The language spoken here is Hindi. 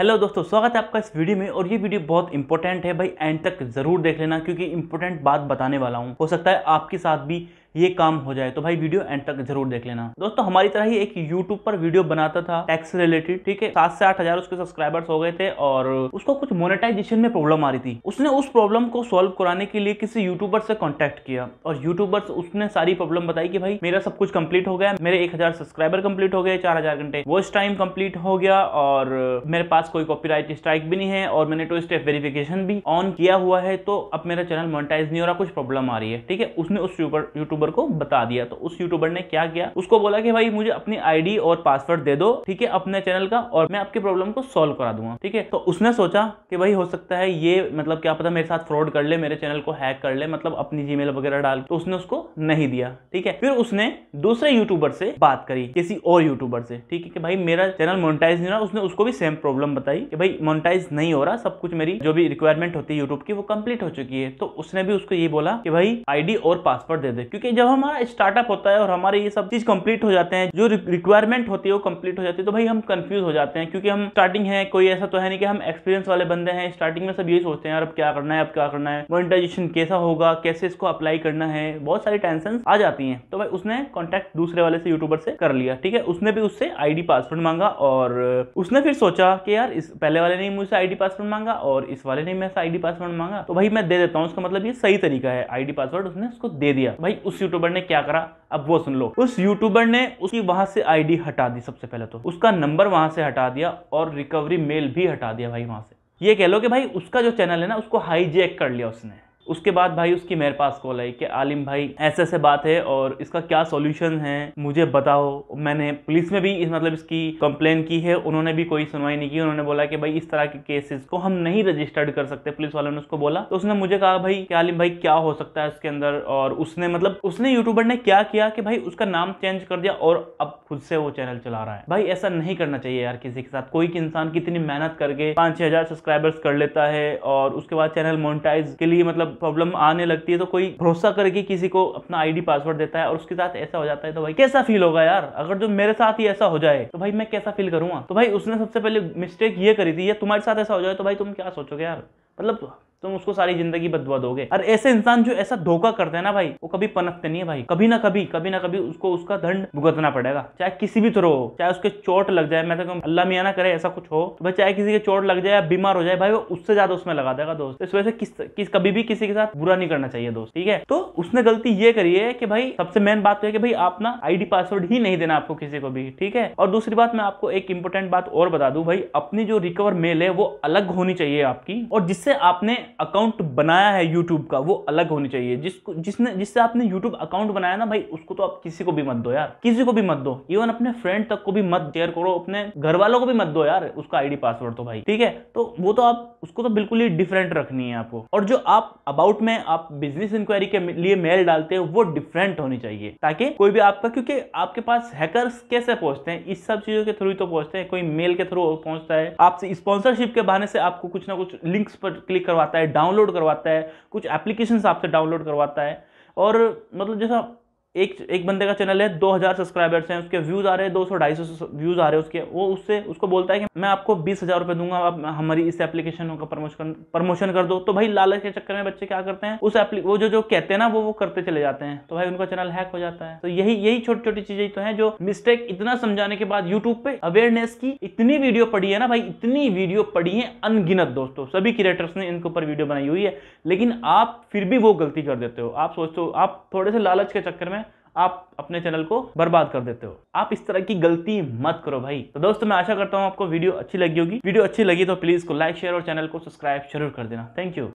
हेलो दोस्तों स्वागत है आपका इस वीडियो में और ये वीडियो बहुत इंपॉर्टेंट है भाई एंड तक जरूर देख लेना क्योंकि इंपॉर्टेंट बात बताने वाला हूँ हो सकता है आपके साथ भी ये काम हो जाए तो भाई वीडियो एंड तक जरूर देख लेना दोस्तों हमारी तरह ही एक यूट्यूब पर वीडियो बनाता था टैक्स रिलेटेड ठीक है सात से आठ हजार उसके सब्सक्राइबर्स हो गए थे और उसको कुछ मोनेटाइजेशन में प्रॉब्लम आ रही थी उसने उस प्रॉब्लम को सॉल्व कराने के लिए किसी यूट्यूबर से कॉन्टेक्ट किया और यूट्यूबर उसने सारी प्रॉब्लम बताई कि भाई मेरा सब कुछ कंप्लीट हो गया मेरे एक सब्सक्राइबर कंप्लीट हो गए चार घंटे वो टाइम कंप्लीट हो गया और मेरे पास कोई कॉपी स्ट्राइक भी नहीं है और मैंने टू स्टेप वेरिफिकेशन भी ऑन किया हुआ है तो अब मेरा चैनल मोनिटाइज नहीं हो रहा कुछ प्रॉब्लम आ रही है ठीक है उसने उस यूट्यूब यूट्यूबर को बता दिया तो उस यूट्यूबर ने क्या किया उसको बोला कि भाई मुझे अपनी आईडी और पासवर्ड दे दो ठीक है अपने चैनल का और मैं आपकी प्रॉब्लम को सॉल्व करा दूंगा ठीक है तो उसने सोचा कि भाई हो सकता है ये मतलब क्या पता मेरे साथ फ्रॉड कर ले मेरे चैनल को हैक कर ले मतलब अपनी जी वगैरह डाल तो उसने उसको नहीं दिया ठीक है फिर उसने दूसरे यूट्यूबर से बात करी किसी और यूट्यूबर से ठीक है कि भाई मेरा चैनल मोनिटाइज नहीं रहा उसने उसको भी सेम प्रॉब्लम बताई कि भाई मोनिटाइज नहीं हो रहा सब कुछ मेरी जो भी रिक्वायरमेंट होती है यूट्यूब की वो कंप्लीट हो चुकी है तो उसने भी उसको ये बोला कि भाई आईडी और पासवर्ड दे दे क्योंकि कि जब हमारा स्टार्टअप होता है और हमारे ये सब चीज कंप्लीट हो जाते हैं जो रिक्वायरमेंट होती है वो कंप्लीट हो जाती है तो भाई हम कंफ्यूज हो जाते हैं क्योंकि हम स्टार्टिंग है कोई ऐसा तो है नहीं कि हम एक्सपीरियंस वाले बंदे हैं स्टार्टिंग में सब यही सोचते हैं अब क्या करना है अब क्या करना है मोनिटाइजेशन कैसा होगा कैसे इसको अप्लाई करना है बहुत सारी टेंशन आ जाती है तो भाई उसने कॉन्टेक्ट दूसरे वाले से यूट्यूबर से कर लिया ठीक है उसने भी उससे आई पासवर्ड मांगा और उसने फिर सोचा कि यार इस पहले वाले ने मुझसे आई पासवर्ड मांगा और इस वाले ने मेरे आई पासवर्ड मांगा तो भाई मैं दे देता हूँ उसका मतलब ये सही तरीका है आई पासवर्ड उसने उसको दे दिया भाई उस यूट्यूबर ने क्या करा अब वो सुन लो उस यूट्यूबर ने उसकी वहां से आईडी हटा दी सबसे पहले तो उसका नंबर वहां से हटा दिया और रिकवरी मेल भी हटा दिया भाई वहां से ये कह लो कि भाई उसका जो चैनल है ना उसको हाईजेक कर लिया उसने उसके बाद भाई उसकी मेरे पास कॉल आई कि आलिम भाई ऐसे ऐसे बात है और इसका क्या सोल्यूशन है मुझे बताओ मैंने पुलिस में भी इस मतलब इसकी कंप्लेन की है उन्होंने भी कोई सुनवाई नहीं की उन्होंने बोला कि भाई इस तरह के केसेस को हम नहीं रजिस्टर्ड कर सकते पुलिस वालों ने उसको बोला तो उसने मुझे कहा भाई कि आलिम भाई क्या हो सकता है इसके अंदर और उसने मतलब उसने यूट्यूबर ने क्या किया कि भाई उसका नाम चेंज कर दिया और अब खुद से वो चैनल चला रहा है भाई ऐसा नहीं करना चाहिए यार किसी के साथ कोई इंसान कितनी मेहनत करके पाँच छह हजार सब्सक्राइबर्स कर लेता है और उसके बाद चैनल मोनिटाइज के लिए मतलब प्रॉब्लम आने लगती है तो कोई भरोसा करके किसी को अपना आईडी पासवर्ड देता है और उसके साथ ऐसा हो जाता है तो भाई कैसा फील होगा यार अगर जो मेरे साथ ही ऐसा हो जाए तो भाई मैं कैसा फील करूंगा तो भाई उसने सबसे पहले मिस्टेक ये करी थी या तुम्हारे साथ ऐसा हो जाए तो भाई तुम क्या सोचोगे यार मतलब तुम उसको सारी जिंदगी बदवा दोगे और ऐसे इंसान जो ऐसा धोखा करते हैं ना भाई वो कभी पनपते नहीं है भाई कभी ना कभी कभी ना कभी उसको उसका दंड भुगतना पड़ेगा चाहे किसी भी तरह हो चाहे उसके चोट लग जाए मैं तो अल्लाह मियाँ ना करे ऐसा कुछ हो तो भाई चाहे किसी के चोट लग जाए या बीमार हो जाए भाई वो उससे ज्यादा उसमें लगा देगा दोस्त तो इस वजह से किस, किस कभी भी किसी के साथ बुरा नहीं करना चाहिए दोस्त ठीक है तो उसने गलती ये करी है कि भाई सबसे मेन बात तो है कि भाई आप ना आईडी पासवर्ड ही नहीं देना आपको किसी को भी ठीक है और दूसरी बात मैं आपको एक इंपॉर्टेंट बात और बता दू भाई अपनी जो रिकवर मेल है वो अलग होनी चाहिए आपकी और जिससे आपने अकाउंट बनाया है यूट्यूब का वो अलग होनी चाहिए जिसको जिसने जिससे आपने यूट्यूब अकाउंट बनाया ना भाई उसको तो आप किसी को भी मत दो यार किसी को भी मत दो इवन अपने फ्रेंड तक को भी मत शेयर करो अपने घर वालों को भी मत दो यार उसका आईडी पासवर्ड तो भाई ठीक है तो वो तो आप उसको तो बिल्कुल ही डिफरेंट रखनी है आपको और जो आप अबाउट में आप बिजनेस इंक्वायरी के लिए मेल डालते हो वो डिफरेंट होनी चाहिए ताकि कोई भी आपका क्योंकि आपके पास हैकर्स कैसे पहुंचते हैं इस सब चीजों के थ्रू ही तो पहुंचते हैं कोई मेल के थ्रू पहुंचता है आपसे स्पॉन्सरशिप के बहाने से आपको कुछ ना कुछ लिंक्स पर क्लिक करवाता है है डाउनलोड करवाता है कुछ एप्लीकेशन आपसे डाउनलोड करवाता है और मतलब जैसा एक एक बंदे का चैनल है 2000 सब्सक्राइबर्स हैं उसके व्यूज़ आ रहे हैं ढाई सौ व्यूज़ आ रहे हैं उसके वो उससे उसको बोलता है कि मैं आपको बीस हज़ार रुपये दूंगा आप हमारी इस एप्लीकेशन का प्रमोशन प्रमोशन कर दो तो भाई लालच के चक्कर में बच्चे क्या करते हैं उस एप्ली वो जो जो कहते हैं ना वो वो करते चले जाते हैं तो भाई उनका चैनल हैक हो जाता है तो यही यही छोटी छोटी चीज़ें तो हैं जो मिस्टेक इतना समझाने के बाद यूट्यूब पे अवेयरनेस की इतनी वीडियो पड़ी है ना भाई इतनी वीडियो पड़ी है अनगिनत दोस्तों सभी क्रिएटर्स ने इनके ऊपर वीडियो बनाई हुई है लेकिन आप फिर भी वो गलती कर देते हो आप सोचते हो आप थोड़े से लालच के चक्कर में आप अपने चैनल को बर्बाद कर देते हो आप इस तरह की गलती मत करो भाई तो दोस्तों मैं आशा करता हूँ आपको वीडियो अच्छी लगी होगी वीडियो अच्छी लगी तो प्लीज को लाइक शेयर और चैनल को सब्सक्राइब जरूर कर देना थैंक यू